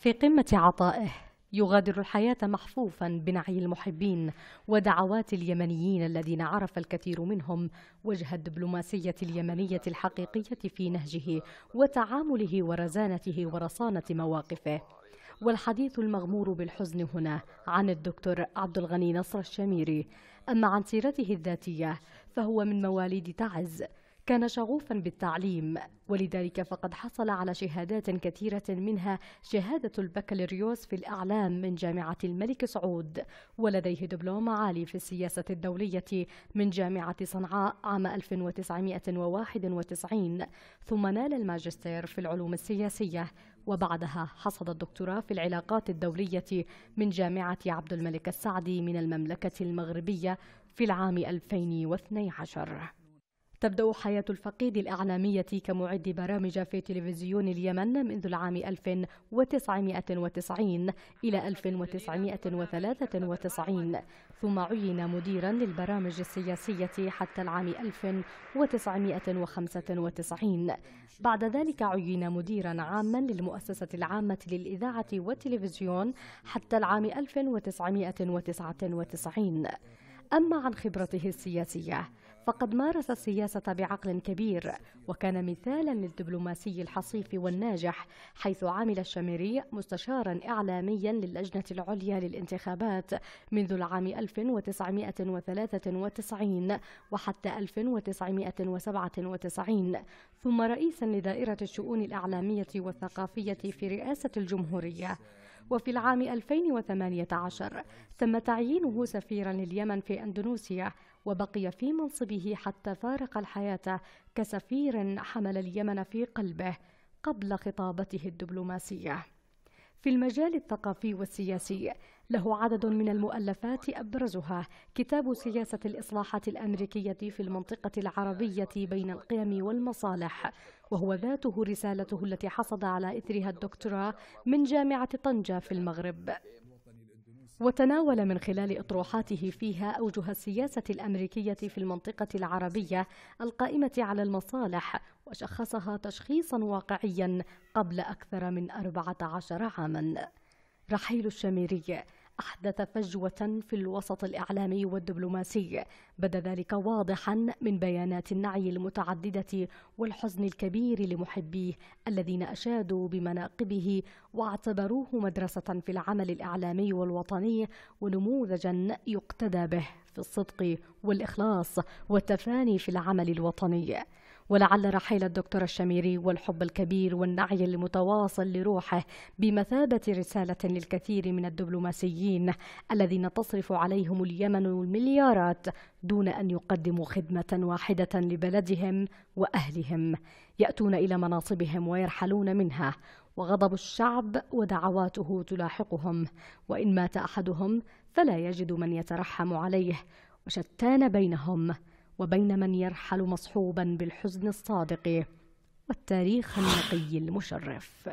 في قمة عطائه يغادر الحياة محفوفا بنعي المحبين ودعوات اليمنيين الذين عرف الكثير منهم وجه الدبلوماسية اليمنية الحقيقية في نهجه وتعامله ورزانته ورصانة مواقفه والحديث المغمور بالحزن هنا عن الدكتور عبد الغني نصر الشميري أما عن سيرته الذاتية فهو من مواليد تعز كان شغوفا بالتعليم ولذلك فقد حصل على شهادات كثيرة منها شهادة البكالوريوس في الإعلام من جامعة الملك سعود ولديه دبلوم عالي في السياسة الدولية من جامعة صنعاء عام 1991 ثم نال الماجستير في العلوم السياسية وبعدها حصد الدكتوراه في العلاقات الدولية من جامعة عبد الملك السعدي من المملكة المغربية في العام 2012 تبدأ حياة الفقيد الإعلامية كمعد برامج في تلفزيون اليمن منذ العام 1990 إلى 1993 ثم عين مديرا للبرامج السياسية حتى العام 1995 بعد ذلك عين مديرا عاما للمؤسسة العامة للإذاعة والتلفزيون حتى العام 1999 أما عن خبرته السياسية فقد مارس السياسة بعقل كبير وكان مثالا للدبلوماسي الحصيف والناجح حيث عمل الشميري مستشارا إعلاميا للجنة العليا للانتخابات منذ العام 1993 وحتى 1997 ثم رئيسا لدائرة الشؤون الإعلامية والثقافية في رئاسة الجمهورية وفي العام 2018 تم تعيينه سفيرا لليمن في أندونيسيا وبقي في منصبه حتى فارق الحياة كسفير حمل اليمن في قلبه قبل خطابته الدبلوماسية في المجال الثقافي والسياسي له عدد من المؤلفات أبرزها كتاب سياسة الإصلاحات الأمريكية في المنطقة العربية بين القيم والمصالح وهو ذاته رسالته التي حصد على إثرها الدكتوراه من جامعة طنجة في المغرب وتناول من خلال اطروحاته فيها اوجه السياسه الامريكيه في المنطقه العربيه القائمه على المصالح وشخصها تشخيصا واقعيا قبل اكثر من 14 عاما رحيل الشميري أحدث فجوة في الوسط الإعلامي والدبلوماسي بدا ذلك واضحا من بيانات النعي المتعددة والحزن الكبير لمحبيه الذين أشادوا بمناقبه واعتبروه مدرسة في العمل الإعلامي والوطني ونموذجا يقتدى به في الصدق والإخلاص والتفاني في العمل الوطني ولعل رحيل الدكتور الشميري والحب الكبير والنعي المتواصل لروحه بمثابة رسالة للكثير من الدبلوماسيين الذين تصرف عليهم اليمن المليارات دون أن يقدموا خدمة واحدة لبلدهم وأهلهم يأتون إلى مناصبهم ويرحلون منها وغضب الشعب ودعواته تلاحقهم وإن مات أحدهم فلا يجد من يترحم عليه وشتان بينهم وبين من يرحل مصحوبا بالحزن الصادق والتاريخ النقي المشرف